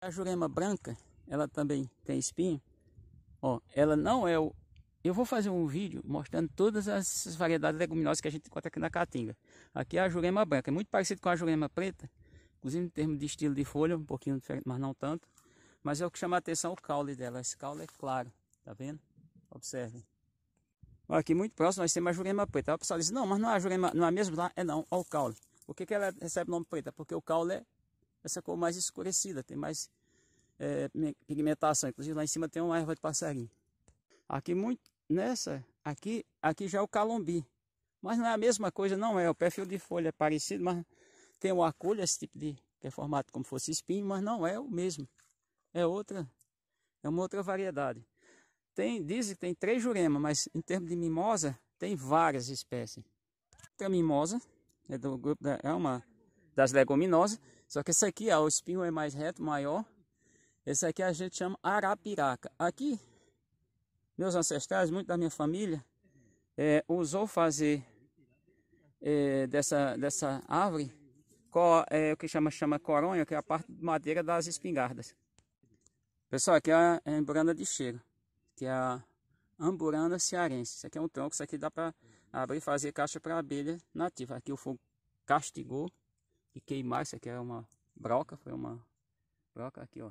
A jurema branca, ela também tem espinho. Ó, ela não é o... Eu vou fazer um vídeo mostrando todas as variedades leguminosas que a gente encontra aqui na Caatinga. Aqui é a jurema branca, é muito parecido com a jurema preta, inclusive em termos de estilo de folha, um pouquinho diferente, mas não tanto. Mas é o que chama a atenção o caule dela, esse caule é claro, tá vendo? Observe. Aqui muito próximo nós temos a jurema preta. o pessoal diz, não, mas não é a jurema, não é mesmo? Lá? É não, olha o caule. Por que, que ela recebe o nome preta? Porque o caule é essa cor mais escurecida, tem mais é, pigmentação. Inclusive lá em cima tem uma erva de passarinho. Aqui muito nessa, aqui, aqui já é o calombi. Mas não é a mesma coisa, não é. O perfil de folha é parecido, mas tem uma colha, esse tipo de que é formado como fosse espinho, mas não é o mesmo. É outra, é uma outra variedade. Tem, dizem que tem três juremas, mas em termos de mimosa, tem várias espécies. Outra a mimosa, é do grupo da, é uma das leguminosas. Só que esse aqui, ó, o espinho é mais reto, maior. Esse aqui a gente chama arapiraca. Aqui, meus ancestrais, muito da minha família, é, usou fazer é, dessa, dessa árvore co, é, o que chama, chama coronha, que é a parte de madeira das espingardas. Pessoal, aqui é a é emburana de cheiro, que é a amburana cearense. Isso aqui é um tronco, isso aqui dá para abrir e fazer caixa para abelha nativa. Aqui o fogo castigou e queimar. Isso aqui é uma broca, foi uma broca aqui, ó.